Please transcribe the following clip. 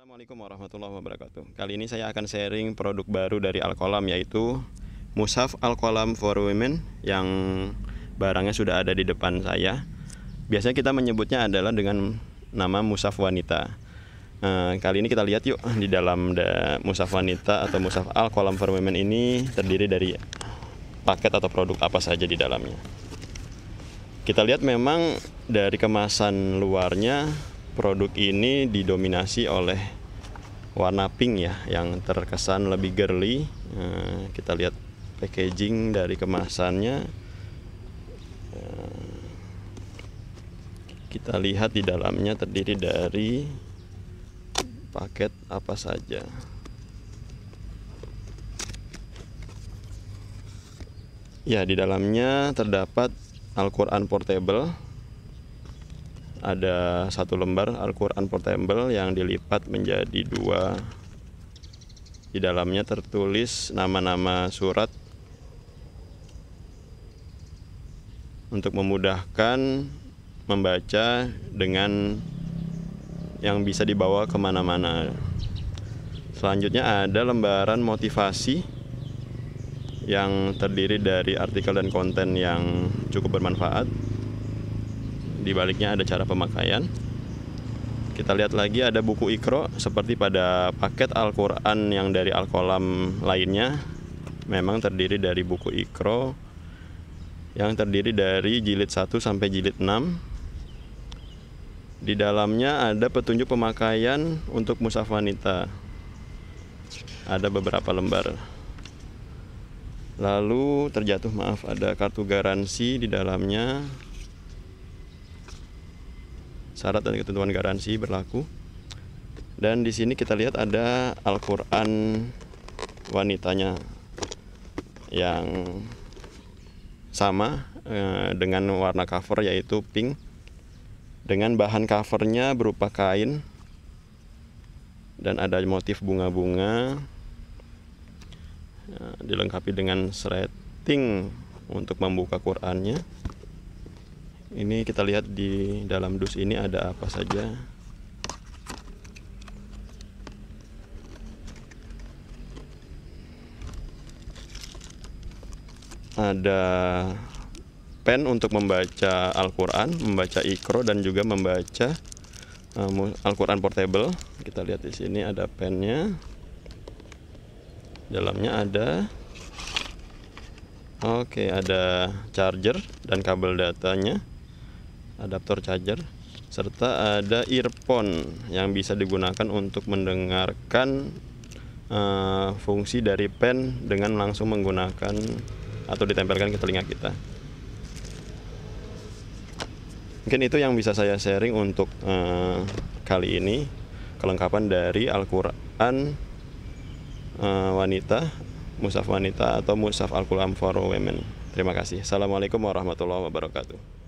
Assalamualaikum warahmatullahi wabarakatuh. Kali ini saya akan sharing produk baru dari Alkolam yaitu Musaf Alkolam for Women yang barangnya sudah ada di depan saya. Biasanya kita menyebutnya adalah dengan nama Musaf Wanita. Nah, kali ini kita lihat yuk di dalam da Musaf Wanita atau Musaf Alkolam for Women ini terdiri dari paket atau produk apa saja di dalamnya. Kita lihat memang dari kemasan luarnya produk ini didominasi oleh warna pink ya yang terkesan lebih girly uh, kita lihat packaging dari kemasannya eh, kita lihat di dalamnya terdiri dari paket apa saja ya di dalamnya terdapat Al-Quran portable ada satu lembar Al-Quran portable yang dilipat menjadi dua di dalamnya tertulis nama-nama surat untuk memudahkan membaca dengan yang bisa dibawa kemana-mana. Selanjutnya ada lembaran motivasi yang terdiri dari artikel dan konten yang cukup bermanfaat di baliknya ada cara pemakaian. Kita lihat lagi ada buku ikro seperti pada paket Al-Qur'an yang dari Al-Qalam lainnya memang terdiri dari buku ikro yang terdiri dari jilid 1 sampai jilid 6 di dalamnya ada petunjuk pemakaian untuk musaf wanita. Ada beberapa lembar. Lalu terjatuh maaf ada kartu garansi di dalamnya syarat dan ketentuan garansi berlaku dan di sini kita lihat ada Al-Quran wanitanya yang sama eh, dengan warna cover yaitu pink dengan bahan covernya berupa kain dan ada motif bunga-bunga eh, dilengkapi dengan sreting untuk membuka Qurannya ini kita lihat di dalam dus ini ada apa saja ada pen untuk membaca Al-Quran, membaca Iqro dan juga membaca Alquran eh, Al-Quran portable. Kita lihat di sini ada pennya, dalamnya ada, oke okay, ada charger dan kabel datanya adaptor charger serta ada earphone yang bisa digunakan untuk mendengarkan uh, fungsi dari pen dengan langsung menggunakan atau ditempelkan ke telinga kita mungkin itu yang bisa saya sharing untuk uh, kali ini kelengkapan dari Al-Quran uh, wanita Musaf wanita atau Musaf Al-Quran for women terima kasih Assalamualaikum warahmatullahi wabarakatuh